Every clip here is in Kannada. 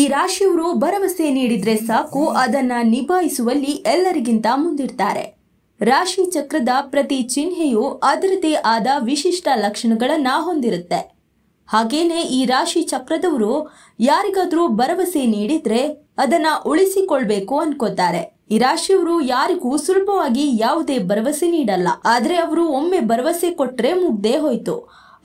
ಈ ರಾಶಿಯವರು ಭರವಸೆ ನೀಡಿದ್ರೆ ಸಾಕು ಅದನ್ನ ನಿಭಾಯಿಸುವಲ್ಲಿ ಎಲ್ಲರಿಗಿಂತ ಮುಂದಿರ್ತಾರೆ ರಾಶಿ ಚಕ್ರದ ಪ್ರತಿ ಚಿಹ್ನೆಯು ಅದರದೇ ಆದ ವಿಶಿಷ್ಟ ಲಕ್ಷಣಗಳನ್ನ ಹೊಂದಿರುತ್ತೆ ಹಾಗೇನೆ ಈ ರಾಶಿ ಚಕ್ರದವರು ಯಾರಿಗಾದ್ರೂ ಭರವಸೆ ನೀಡಿದ್ರೆ ಅದನ್ನ ಉಳಿಸಿಕೊಳ್ಬೇಕು ಅನ್ಕೋತಾರೆ ಈ ರಾಶಿಯವರು ಯಾರಿಗೂ ಸುಲಭವಾಗಿ ಯಾವುದೇ ಭರವಸೆ ನೀಡಲ್ಲ ಆದರೆ ಅವರು ಒಮ್ಮೆ ಭರವಸೆ ಕೊಟ್ರೆ ಮುಗ್ದೇ ಹೋಯ್ತು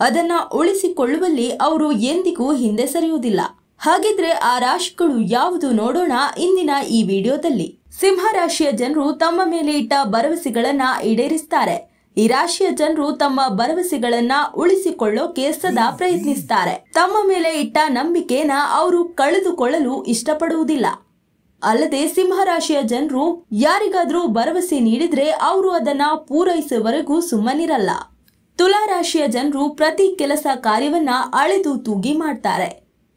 ಅದನ್ನ ಉಳಿಸಿಕೊಳ್ಳುವಲ್ಲಿ ಅವರು ಎಂದಿಗೂ ಹಿಂದೆ ಸರಿಯುವುದಿಲ್ಲ ಹಾಗಿದ್ರೆ ಆ ರಾಶಿಗಳು ಯಾವುದು ನೋಡೋಣ ಇಂದಿನ ಈ ವಿಡಿಯೋದಲ್ಲಿ ಸಿಂಹ ರಾಶಿಯ ಜನರು ತಮ್ಮ ಮೇಲೆ ಇಟ್ಟ ಭರವಸೆಗಳನ್ನ ಈಡೇರಿಸ್ತಾರೆ ಈ ರಾಶಿಯ ಜನರು ತಮ್ಮ ಭರವಸೆಗಳನ್ನ ಉಳಿಸಿಕೊಳ್ಳೋಕೆ ಸದಾ ಪ್ರಯತ್ನಿಸ್ತಾರೆ ತಮ್ಮ ಮೇಲೆ ಇಟ್ಟ ನಂಬಿಕೆನ ಅವರು ಕಳೆದುಕೊಳ್ಳಲು ಇಷ್ಟಪಡುವುದಿಲ್ಲ ಅಲ್ಲದೆ ಸಿಂಹರಾಶಿಯ ಜನರು ಯಾರಿಗಾದ್ರೂ ಭರವಸೆ ನೀಡಿದ್ರೆ ಅವರು ಅದನ್ನ ಪೂರೈಸುವವರೆಗೂ ಸುಮ್ಮನಿರಲ್ಲ ತುಲಾ ರಾಶಿಯ ಜನರು ಪ್ರತಿ ಕೆಲಸ ಕಾರ್ಯವನ್ನ ಅಳೆದು ತೂಗಿ ಮಾಡ್ತಾರೆ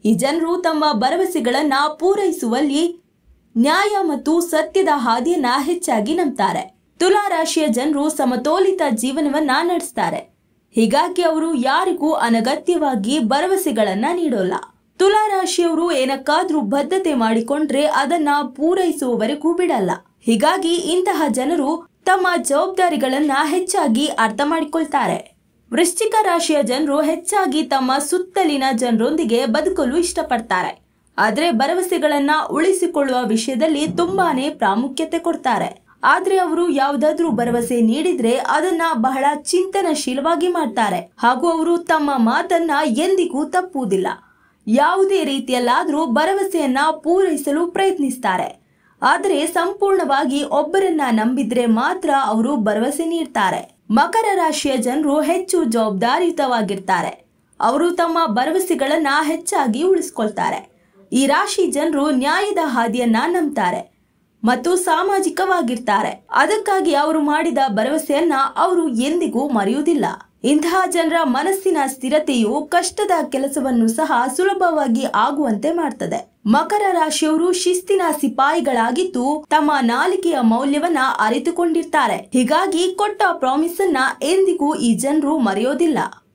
ಈ ಜನರು ತಮ್ಮ ಭರವಸೆಗಳನ್ನು ಪೂರೈಸುವಲ್ಲಿ ನ್ಯಾಯ ಮತ್ತು ಸತ್ಯದ ಹಾದಿಯನ್ನ ಹೆಚ್ಚಾಗಿ ನಂಬ್ತಾರೆ ತುಲಾ ರಾಶಿಯ ಜನರು ಸಮತೋಲಿತ ಜೀವನವನ್ನ ನಡೆಸ್ತಾರೆ ಹೀಗಾಗಿ ಅವರು ಯಾರಿಗೂ ಅನಗತ್ಯವಾಗಿ ಭರವಸೆಗಳನ್ನ ನೀಡೋಲ್ಲ ತುಲಾ ರಾಶಿಯವರು ಏನಕ್ಕಾದ್ರೂ ಬದ್ಧತೆ ಮಾಡಿಕೊಂಡ್ರೆ ಅದನ್ನ ಪೂರೈಸುವವರೆಗೂ ಬಿಡಲ್ಲ ಹೀಗಾಗಿ ಇಂತಹ ಜನರು ತಮ್ಮ ಜವಾಬ್ದಾರಿಗಳನ್ನ ಹೆಚ್ಚಾಗಿ ಅರ್ಥ ಮಾಡಿಕೊಳ್ತಾರೆ ವೃಶ್ಚಿಕ ರಾಶಿಯ ಜನರು ಹೆಚ್ಚಾಗಿ ತಮ್ಮ ಸುತ್ತಲಿನ ಜನರೊಂದಿಗೆ ಬದುಕಲು ಇಷ್ಟಪಡ್ತಾರೆ ಆದರೆ ಭರವಸೆಗಳನ್ನ ಉಳಿಸಿಕೊಳ್ಳುವ ವಿಷಯದಲ್ಲಿ ತುಂಬಾನೇ ಪ್ರಾಮುಖ್ಯತೆ ಕೊಡ್ತಾರೆ ಆದ್ರೆ ಅವರು ಯಾವುದಾದ್ರೂ ಭರವಸೆ ನೀಡಿದ್ರೆ ಅದನ್ನ ಬಹಳ ಚಿಂತನಶೀಲವಾಗಿ ಮಾಡ್ತಾರೆ ಹಾಗೂ ಅವರು ತಮ್ಮ ಮಾತನ್ನ ಎಂದಿಗೂ ತಪ್ಪುವುದಿಲ್ಲ ಯಾವುದೇ ರೀತಿಯಲ್ಲಾದರೂ ಭರವಸೆಯನ್ನ ಪೂರೈಸಲು ಪ್ರಯತ್ನಿಸ್ತಾರೆ ಆದರೆ ಸಂಪೂರ್ಣವಾಗಿ ಒಬ್ಬರನ್ನ ನಂಬಿದ್ರೆ ಮಾತ್ರ ಅವರು ಭರವಸೆ ನೀಡ್ತಾರೆ ಮಕರ ರಾಶಿಯ ಜನರು ಹೆಚ್ಚು ಜವಾಬ್ದಾರಿಯುತವಾಗಿರ್ತಾರೆ ಅವರು ತಮ್ಮ ಭರವಸೆಗಳನ್ನ ಹೆಚ್ಚಾಗಿ ಉಳಿಸ್ಕೊಳ್ತಾರೆ ಈ ರಾಶಿ ಜನರು ನ್ಯಾಯದ ಹಾದಿಯನ್ನ ನಂಬ್ತಾರೆ ಮತ್ತು ಸಾಮಾಜಿಕವಾಗಿರ್ತಾರೆ ಅದಕ್ಕಾಗಿ ಅವರು ಮಾಡಿದ ಭರವಸೆಯನ್ನ ಅವರು ಎಂದಿಗೂ ಮರೆಯುವುದಿಲ್ಲ ಇಂತಹ ಜನರ ಮನಸ್ಸಿನ ಸ್ಥಿರತೆಯು ಕಷ್ಟದ ಕೆಲಸವನ್ನು ಸಹ ಸುಲಭವಾಗಿ ಆಗುವಂತೆ ಮಾಡ್ತದೆ ಮಕರ ರಾಶಿಯವರು ಶಿಸ್ತಿನ ಸಿಪಾಯಿಗಳಾಗಿದ್ದು ತಮ್ಮ ನಾಲಿಕೆಯ ಮೌಲ್ಯವನ್ನ ಅರಿತುಕೊಂಡಿರ್ತಾರೆ ಹೀಗಾಗಿ ಕೊಟ್ಟ ಪ್ರಾಮಿಸ್ ಅನ್ನ ಎಂದಿಗೂ ಈ ಜನರು ಮರೆಯೋದಿಲ್ಲ